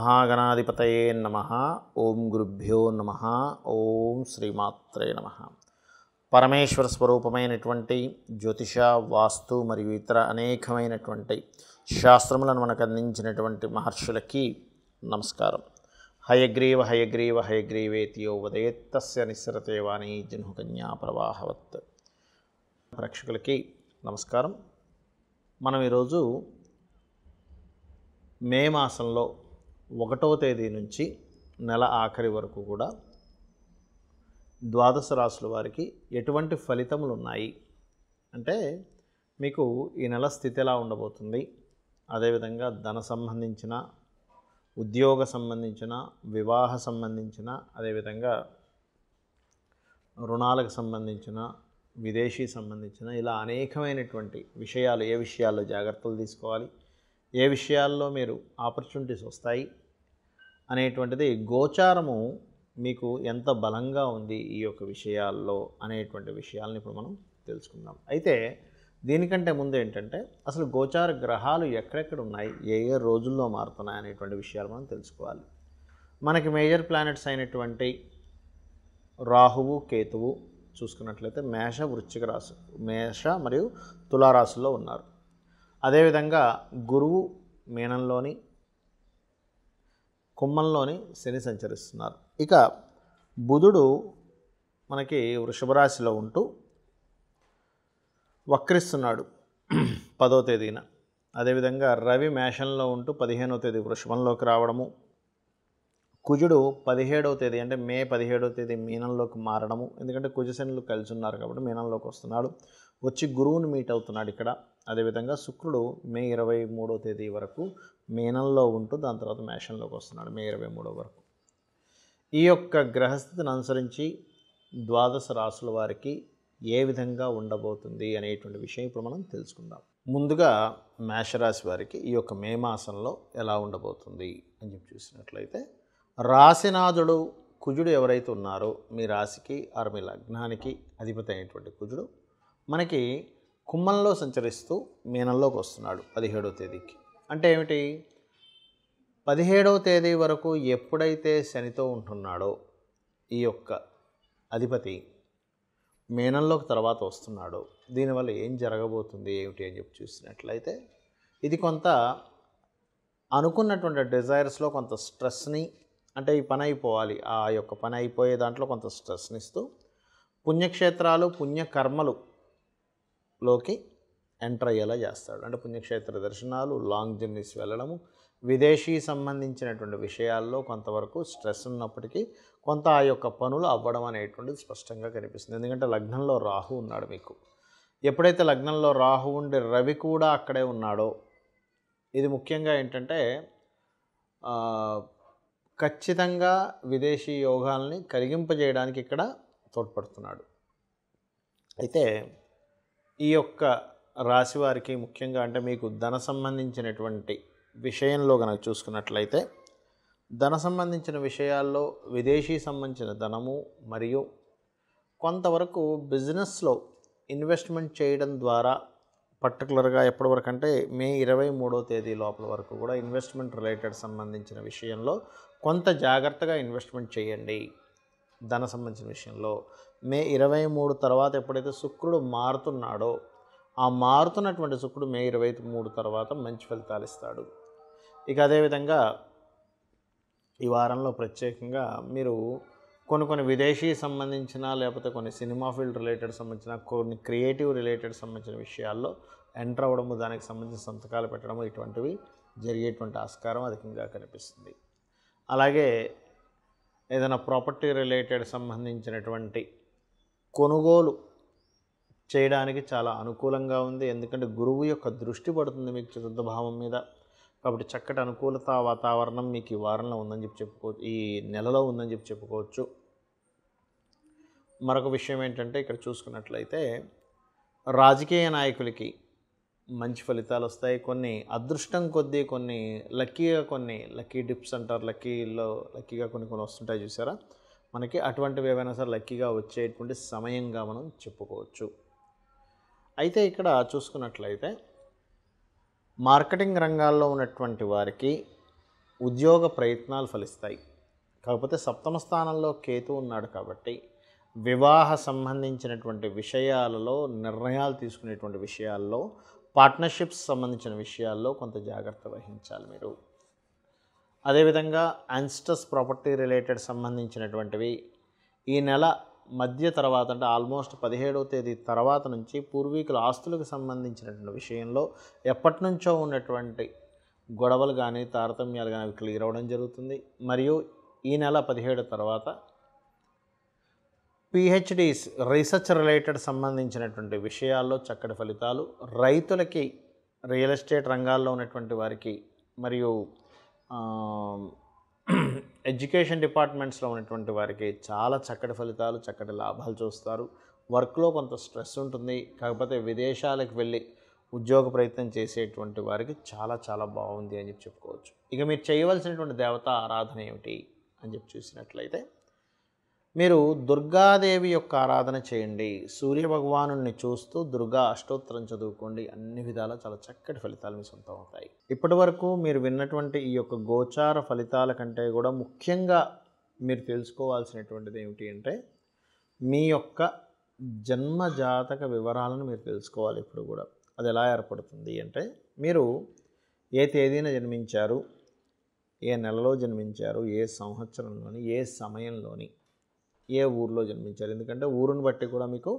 మహాగణాధిపతయే నమ ఓం గురుభ్యో నమ ఓం శ్రీమాత్రే నమ పరమేశ్వర స్వరూపమైనటువంటి జ్యోతిష వాస్తు మరియు ఇతర అనేకమైనటువంటి శాస్త్రములను మనకు అందించినటువంటి మహర్షులకి నమస్కారం హయగ్రీవ హయగ్రీవ హయగ్రీవేతియో ఉదయత్తస్య నిస్సరతే వాణి జన్హుకన్యా ప్రవాహవత్ ప్రేక్షకులకి నమస్కారం మనం ఈరోజు మే మాసంలో ఒకటవ తేదీ నుంచి నెల ఆఖరి వరకు కూడా ద్వాదశ రాశుల వారికి ఎటువంటి ఫలితములు ఉన్నాయి అంటే మీకు ఈ నెల స్థితి ఎలా ఉండబోతుంది అదేవిధంగా ధన సంబంధించిన ఉద్యోగ సంబంధించిన వివాహ సంబంధించిన అదేవిధంగా రుణాలకు సంబంధించిన విదేశీ సంబంధించిన ఇలా అనేకమైనటువంటి విషయాలు ఏ విషయాల్లో జాగ్రత్తలు తీసుకోవాలి ఏ విషయాల్లో మీరు ఆపర్చునిటీస్ వస్తాయి అనేటువంటిది గోచారము మీకు ఎంత బలంగా ఉంది ఈ యొక్క విషయాల్లో అనేటువంటి విషయాలను ఇప్పుడు మనం తెలుసుకుందాం అయితే దీనికంటే ముందు ఏంటంటే అసలు గోచార గ్రహాలు ఎక్కడెక్కడ ఉన్నాయి ఏ ఏ రోజుల్లో మారుతున్నాయి అనేటువంటి విషయాలు మనం తెలుసుకోవాలి మనకి మేజర్ ప్లానెట్స్ అయినటువంటి రాహువు కేతువు చూసుకున్నట్లయితే మేష వృశ్చిక రాశి మేష మరియు తులారాశుల్లో ఉన్నారు అదేవిధంగా గురువు మీనంలోని కుమ్మంలోని శని సంచరిస్తున్నారు ఇక బుధుడు మనకి వృషభరాశిలో ఉంటూ వక్రిస్తున్నాడు పదో తేదీన అదేవిధంగా రవి మేషంలో ఉంటూ పదిహేనో తేదీ వృషభంలోకి రావడము కుజుడు పదిహేడవ తేదీ అంటే మే పదిహేడవ తేదీ మీనంలోకి మారడము ఎందుకంటే కుజశనులు కలిసి ఉన్నారు కాబట్టి మీనంలోకి వస్తున్నాడు వచ్చి గురువుని మీట్ అవుతున్నాడు ఇక్కడ అదేవిధంగా శుక్రుడు మే ఇరవై మూడో తేదీ వరకు మీనంలో ఉంటూ దాని తర్వాత మేషంలోకి వస్తున్నాడు మే ఇరవై మూడో వరకు ఈ యొక్క గ్రహస్థితిని అనుసరించి ద్వాదశ రాసుల వారికి ఏ విధంగా ఉండబోతుంది అనేటువంటి విషయం ఇప్పుడు మనం తెలుసుకుందాం ముందుగా మేషరాశి వారికి ఈ యొక్క మే మాసంలో ఎలా ఉండబోతుంది అని చెప్పి చూసినట్లయితే రాశినాథుడు కుజుడు ఎవరైతే ఉన్నారో మీ రాశికి ఆరు మీ లగ్నానికి అధిపతి అయినటువంటి కుజుడు మనకి కుమ్మంలో సంచరిస్తూ మీనంలోకి వస్తున్నాడు పదిహేడో తేదీకి అంటే ఏమిటి పదిహేడవ తేదీ వరకు ఎప్పుడైతే శనితో ఉంటున్నాడో ఈ యొక్క అధిపతి మేనంలోకి తర్వాత వస్తున్నాడు దీనివల్ల ఏం జరగబోతుంది ఏమిటి అని చెప్పి చూసినట్లయితే ఇది కొంత అనుకున్నటువంటి డిజైర్స్లో కొంత స్ట్రెస్ని అంటే ఈ పని అయిపోవాలి ఆ యొక్క పని అయిపోయే దాంట్లో కొంత స్ట్రెస్ని ఇస్తూ పుణ్యక్షేత్రాలు పుణ్యకర్మలు లోకి ఎంటర్ అయ్యేలా చేస్తాడు అంటే పుణ్యక్షేత్ర దర్శనాలు లాంగ్ జర్నీస్ వెళ్ళడము విదేశీ సంబంధించినటువంటి విషయాల్లో కొంతవరకు స్ట్రెస్ ఉన్నప్పటికీ కొంత ఆ యొక్క పనులు అవ్వడం అనేటువంటిది స్పష్టంగా కనిపిస్తుంది ఎందుకంటే లగ్నంలో రాహు ఉన్నాడు మీకు ఎప్పుడైతే లగ్నంలో రాహు ఉండి రవి కూడా అక్కడే ఉన్నాడో ఇది ముఖ్యంగా ఏంటంటే ఖచ్చితంగా విదేశీ యోగాల్ని కలిగింపజేయడానికి ఇక్కడ తోడ్పడుతున్నాడు అయితే ఈ యొక్క రాశి వారికి ముఖ్యంగా అంటే మీకు ధన సంబంధించినటువంటి విషయంలో కనుక చూసుకున్నట్లయితే ధన సంబంధించిన విషయాల్లో విదేశీ సంబంధించిన ధనము మరియు కొంతవరకు బిజినెస్లో ఇన్వెస్ట్మెంట్ చేయడం ద్వారా పర్టికులర్గా ఎప్పటి వరకు అంటే మే ఇరవై మూడో తేదీ లోపల వరకు కూడా ఇన్వెస్ట్మెంట్ రిలేటెడ్ సంబంధించిన విషయంలో కొంత జాగ్రత్తగా ఇన్వెస్ట్మెంట్ చేయండి ధన సంబంధించిన విషయంలో మే ఇరవై మూడు తర్వాత ఎప్పుడైతే శుక్రుడు మారుతున్నాడో ఆ మారుతున్నటువంటి శుక్రుడు మే ఇరవై మూడు తర్వాత మంచి ఫలితాలు ఇస్తాడు ఇక అదేవిధంగా ఈ వారంలో ప్రత్యేకంగా మీరు కొన్ని కొన్ని విదేశీ సంబంధించిన లేకపోతే కొన్ని సినిమా ఫీల్డ్ రిలేటెడ్ సంబంధించిన కొన్ని క్రియేటివ్ రిలేటెడ్ సంబంధించిన విషయాల్లో ఎంటర్ అవ్వడము దానికి సంబంధించిన సంతకాలు పెట్టడము ఇటువంటివి జరిగేటువంటి ఆస్కారం అధికంగా కనిపిస్తుంది అలాగే ఏదైనా ప్రాపర్టీ రిలేటెడ్ సంబంధించినటువంటి కొనుగోలు చేయడానికి చాలా అనుకూలంగా ఉంది ఎందుకంటే గురువు యొక్క దృష్టి పడుతుంది మీకు చతుర్థ భావం మీద కాబట్టి చక్కటి అనుకూలత వాతావరణం మీకు ఈ వారంలో ఉందని చెప్పి చెప్పుకోవచ్చు ఈ నెలలో ఉందని చెప్పి చెప్పుకోవచ్చు మరొక విషయం ఏంటంటే ఇక్కడ చూసుకున్నట్లయితే రాజకీయ నాయకులకి మంచి ఫలితాలు వస్తాయి కొన్ని అదృష్టం కొద్దీ కొన్ని లక్కీగా కొన్ని లక్కీ డిప్స్ అంటారు లక్కీలో లక్కీగా కొన్ని కొన్ని వస్తుంటాయి చూసారా మనకి అటువంటివి ఏవైనా సరే లక్కీగా వచ్చేటువంటి సమయంగా మనం చెప్పుకోవచ్చు అయితే ఇక్కడ చూసుకున్నట్లయితే మార్కెటింగ్ రంగాల్లో ఉన్నటువంటి వారికి ఉద్యోగ ప్రయత్నాలు ఫలిస్తాయి కాకపోతే సప్తమ స్థానంలో కేతు ఉన్నాడు కాబట్టి వివాహ సంబంధించినటువంటి విషయాలలో నిర్ణయాలు తీసుకునేటువంటి విషయాల్లో పార్ట్నర్షిప్స్ సంబంధించిన విషయాల్లో కొంత జాగ్రత్త వహించాలి మీరు అదేవిధంగా అన్స్టస్ ప్రాపర్టీ రిలేటెడ్ సంబంధించినటువంటివి ఈ నెల మధ్య తర్వాత అంటే ఆల్మోస్ట్ పదిహేడవ తేదీ తర్వాత నుంచి పూర్వీకుల ఆస్తులకు సంబంధించినటువంటి విషయంలో ఎప్పటి నుంచో ఉన్నటువంటి గొడవలు కానీ తారతమ్యాలు కానీ క్లియర్ అవ్వడం జరుగుతుంది మరియు ఈ నెల పదిహేడు తర్వాత పిహెచ్డీస్ రీసెర్చ్ రిలేటెడ్ సంబంధించినటువంటి విషయాల్లో చక్కటి ఫలితాలు రైతులకి రియల్ ఎస్టేట్ రంగాల్లో ఉన్నటువంటి వారికి మరియు ఎడ్యుకేషన్ డిపార్ట్మెంట్స్లో ఉన్నటువంటి వారికి చాలా చక్కటి ఫలితాలు చక్కటి లాభాలు చూస్తారు వర్క్లో కొంత స్ట్రెస్ ఉంటుంది కాకపోతే విదేశాలకు వెళ్ళి ఉద్యోగ ప్రయత్నం చేసేటువంటి వారికి చాలా చాలా బాగుంది అని చెప్పి చెప్పుకోవచ్చు ఇక మీరు చేయవలసినటువంటి దేవత ఆరాధన ఏమిటి అని చెప్పి చూసినట్లయితే మీరు దుర్గాదేవి యొక్క ఆరాధన చేయండి సూర్య భగవాను చూస్తూ దుర్గా అష్టోత్తరం చదువుకోండి అన్ని విధాలా చాలా చక్కటి ఫలితాలు మీ సొంతం అవుతాయి ఇప్పటి వరకు మీరు విన్నటువంటి ఈ యొక్క గోచార ఫలితాల కంటే కూడా ముఖ్యంగా మీరు తెలుసుకోవాల్సినటువంటిది ఏమిటి అంటే మీ యొక్క జన్మ జాతక వివరాలను మీరు తెలుసుకోవాలి ఇప్పుడు కూడా అది ఎలా ఏర్పడుతుంది అంటే మీరు ఏ తేదీన జన్మించారు ఏ నెలలో జన్మించారు ఏ సంవత్సరంలోని ఏ సమయంలోని ఏ ఊర్లో జన్మించారు ఎందుకంటే ఊరుని బట్టి కూడా మీకు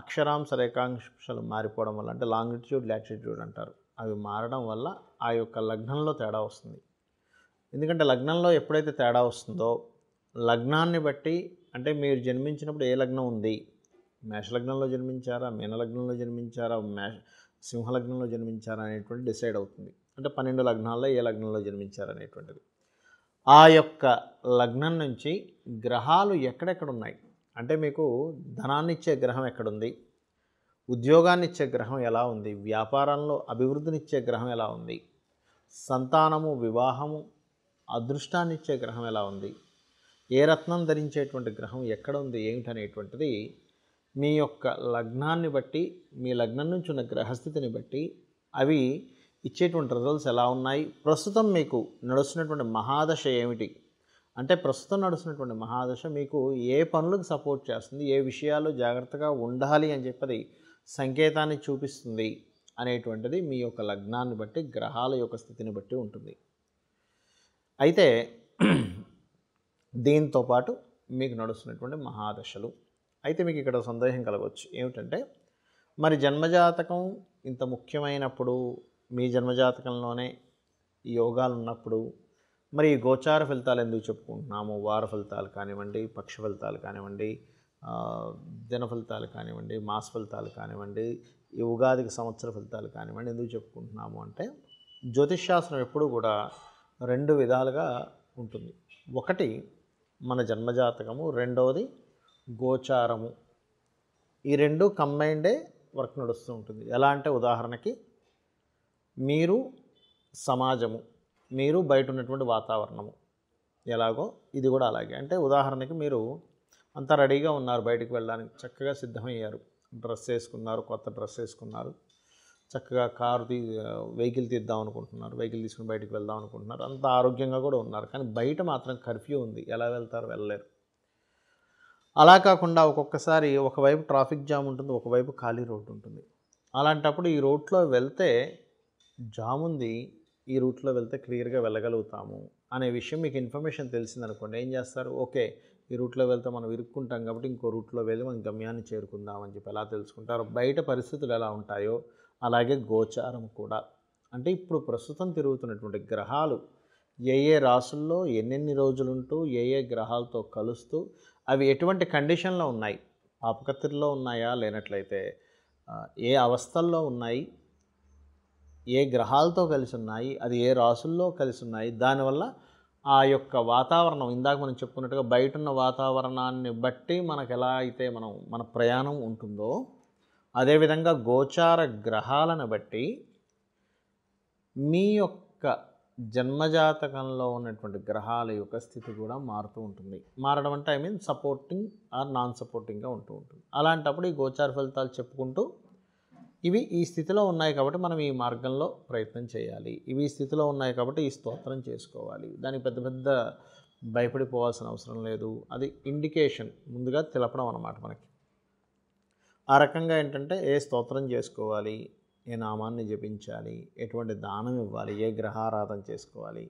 అక్షరాంశ రేఖాంశాలు మారిపోవడం వల్ల అంటే లాంగిట్యూడ్ లాటిట్యూడ్ అంటారు అవి మారడం వల్ల ఆ యొక్క లగ్నంలో తేడా వస్తుంది ఎందుకంటే లగ్నంలో ఎప్పుడైతే తేడా వస్తుందో లగ్నాన్ని బట్టి అంటే మీరు జన్మించినప్పుడు ఏ లగ్నం ఉంది మేషలగ్నంలో జన్మించారా మీనలగ్నంలో జన్మించారా మేష సింహలగ్నంలో జన్మించారా అనేటువంటి డిసైడ్ అవుతుంది అంటే పన్నెండు లగ్నాల్లో ఏ లగ్నంలో జన్మించారనేటువంటిది ఆ యొక్క లగ్నం నుంచి గ్రహాలు ఎక్కడెక్కడ ఉన్నాయి అంటే మీకు ధనాన్ని ఇచ్చే గ్రహం ఎక్కడుంది ఉద్యోగాన్ని ఇచ్చే గ్రహం ఎలా ఉంది వ్యాపారంలో అభివృద్ధినిచ్చే గ్రహం ఎలా ఉంది సంతానము వివాహము అదృష్టాన్ని ఇచ్చే గ్రహం ఎలా ఉంది ఏ రత్నం ధరించేటువంటి గ్రహం ఎక్కడ ఉంది ఏమిటనేటువంటిది మీ యొక్క లగ్నాన్ని బట్టి మీ లగ్నం నుంచి ఉన్న గ్రహస్థితిని బట్టి అవి ఇచ్చేటువంటి రిజల్ట్స్ ఎలా ఉన్నాయి ప్రస్తుతం మీకు నడుస్తున్నటువంటి మహాదశ ఏమిటి అంటే ప్రస్తుతం నడుస్తున్నటువంటి మహాదశ మీకు ఏ పనులకు సపోర్ట్ చేస్తుంది ఏ విషయాలు జాగ్రత్తగా ఉండాలి అని చెప్పి సంకేతాన్ని చూపిస్తుంది అనేటువంటిది మీ యొక్క లగ్నాన్ని బట్టి గ్రహాల యొక్క స్థితిని బట్టి ఉంటుంది అయితే దీంతో పాటు మీకు నడుస్తున్నటువంటి మహాదశలు అయితే మీకు ఇక్కడ సందేహం కలగవచ్చు ఏమిటంటే మరి జన్మజాతకం ఇంత ముఖ్యమైనప్పుడు మీ జన్మజాతకంలోనే ఈ యోగాలు ఉన్నప్పుడు మరి గోచార ఫలితాలు ఎందుకు చెప్పుకుంటున్నాము వార ఫలితాలు కానివ్వండి పక్ష ఫలితాలు కానివ్వండి దిన ఫలితాలు కానివ్వండి మాస ఫలితాలు కానివ్వండి ఈ ఉగాదికి సంవత్సర ఫలితాలు కానివ్వండి ఎందుకు చెప్పుకుంటున్నాము అంటే జ్యోతిష్శాస్త్రం ఎప్పుడూ కూడా రెండు విధాలుగా ఉంటుంది ఒకటి మన జన్మజాతకము రెండవది గోచారము ఈ రెండు కంబైండే వర్క్ నడుస్తూ ఉంటుంది ఎలా అంటే ఉదాహరణకి మీరు సమాజము మీరు బయట ఉన్నటువంటి వాతావరణము ఎలాగో ఇది కూడా అలాగే అంటే ఉదాహరణకి మీరు అంతా రెడీగా ఉన్నారు బయటికి వెళ్ళడానికి చక్కగా సిద్ధమయ్యారు డ్రెస్ వేసుకున్నారు కొత్త డ్రెస్ వేసుకున్నారు చక్కగా కారు తీ వెహికల్ తీద్దాం అనుకుంటున్నారు వెహికల్ తీసుకుని బయటికి వెళ్దాం అనుకుంటున్నారు అంత ఆరోగ్యంగా కూడా ఉన్నారు కానీ బయట మాత్రం కర్ఫ్యూ ఉంది ఎలా వెళ్తారు వెళ్ళలేరు అలా కాకుండా ఒక్కొక్కసారి ఒకవైపు ట్రాఫిక్ జామ్ ఉంటుంది ఒకవైపు ఖాళీ రోడ్డు ఉంటుంది అలాంటప్పుడు ఈ రోడ్లో వెళ్తే జాముంది ఈ రూట్లో వెళ్తే క్లియర్గా వెళ్ళగలుగుతాము అనే విషయం మీకు ఇన్ఫర్మేషన్ తెలిసిందనుకోండి ఏం చేస్తారు ఓకే ఈ రూట్లో వెళ్తే మనం ఇరుక్కుంటాం కాబట్టి ఇంకో రూట్లో వెళ్ళి మనం గమ్యాన్ని చేరుకుందాం అని చెప్పి ఎలా తెలుసుకుంటారు బయట పరిస్థితులు ఎలా ఉంటాయో అలాగే గోచారం కూడా అంటే ఇప్పుడు ప్రస్తుతం తిరుగుతున్నటువంటి గ్రహాలు ఏ ఏ రాసుల్లో ఎన్నెన్ని రోజులుంటూ ఏ ఏ గ్రహాలతో కలుస్తూ అవి ఎటువంటి కండిషన్లో ఉన్నాయి ఆపకత్తిలో ఉన్నాయా లేనట్లయితే ఏ అవస్థల్లో ఉన్నాయి ఏ గ్రహాలతో కలిసి ఉన్నాయి అది ఏ రాసుల్లో కలిసి ఉన్నాయి దానివల్ల ఆ యొక్క వాతావరణం ఇందాక మనం చెప్పుకున్నట్టుగా బయట ఉన్న వాతావరణాన్ని బట్టి మనకు ఎలా అయితే మనం మన ప్రయాణం ఉంటుందో అదేవిధంగా గోచార గ్రహాలను బట్టి మీ యొక్క జన్మజాతకంలో ఉన్నటువంటి గ్రహాల యొక్క స్థితి కూడా మారుతూ ఉంటుంది మారడం అంటే I mean supporting or non సపోర్టింగ్గా ఉంటూ ఉంటుంది అలాంటప్పుడు ఈ గోచార ఫలితాలు చెప్పుకుంటూ ఇవి ఈ స్థితిలో ఉన్నాయి కాబట్టి మనం ఈ మార్గంలో ప్రయత్నం చేయాలి ఇవి ఈ స్థితిలో ఉన్నాయి కాబట్టి ఈ స్తోత్రం చేసుకోవాలి దానికి పెద్ద పెద్ద భయపడిపోవాల్సిన అవసరం లేదు అది ఇండికేషన్ ముందుగా తెలపడం అన్నమాట మనకి ఆ రకంగా ఏంటంటే ఏ స్తోత్రం చేసుకోవాలి ఏ నామాన్ని జపించాలి ఎటువంటి దానం ఇవ్వాలి ఏ గ్రహారాధన చేసుకోవాలి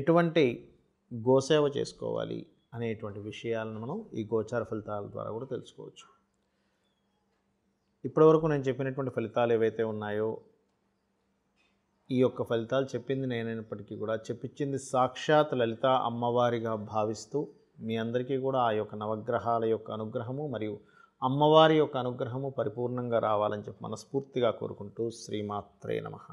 ఎటువంటి గోసేవ చేసుకోవాలి అనేటువంటి విషయాలను మనం ఈ గోచార ఫలితాల ద్వారా కూడా తెలుసుకోవచ్చు ఇప్పటివరకు నేను చెప్పినటువంటి ఫలితాలు ఏవైతే ఉన్నాయో ఈ యొక్క ఫలితాలు చెప్పింది నేనైనప్పటికీ కూడా చెప్పించింది సాక్షాత్ లలిత అమ్మవారిగా భావిస్తూ మీ అందరికీ కూడా ఆ యొక్క నవగ్రహాల యొక్క అనుగ్రహము మరియు అమ్మవారి యొక్క అనుగ్రహము పరిపూర్ణంగా రావాలని చెప్పి మనస్ఫూర్తిగా కోరుకుంటూ శ్రీమాత్రే నమః